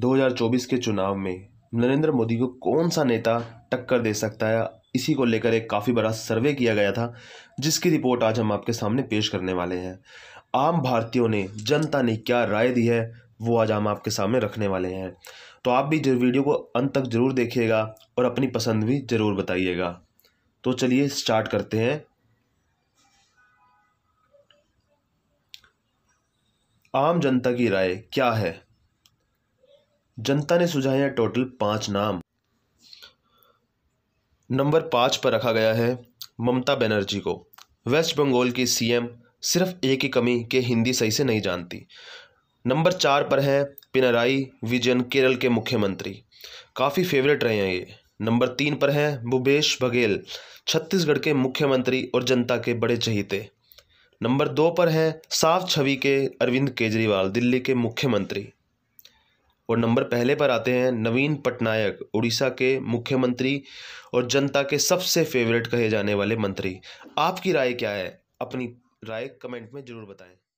2024 के चुनाव में नरेंद्र मोदी को कौन सा नेता टक्कर दे सकता है इसी को लेकर एक काफ़ी बड़ा सर्वे किया गया था जिसकी रिपोर्ट आज हम आपके सामने पेश करने वाले हैं आम भारतीयों ने जनता ने क्या राय दी है वो आज हम आपके सामने रखने वाले हैं तो आप भी वीडियो को अंत तक ज़रूर देखिएगा और अपनी पसंद भी ज़रूर बताइएगा तो चलिए स्टार्ट करते हैं आम जनता की राय क्या है जनता ने सुझाया टोटल पाँच नाम नंबर पाँच पर रखा गया है ममता बनर्जी को वेस्ट बंगाल की सीएम सिर्फ एक ही कमी के हिंदी सही से नहीं जानती नंबर चार पर है पिनराई विजयन केरल के मुख्यमंत्री काफ़ी फेवरेट रहे हैं ये नंबर तीन पर हैं भूपेश बघेल छत्तीसगढ़ के मुख्यमंत्री और जनता के बड़े चहीते नंबर दो पर हैं साफ छवि के अरविंद केजरीवाल दिल्ली के मुख्यमंत्री और नंबर पहले पर आते हैं नवीन पटनायक उड़ीसा के मुख्यमंत्री और जनता के सबसे फेवरेट कहे जाने वाले मंत्री आपकी राय क्या है अपनी राय कमेंट में ज़रूर बताएं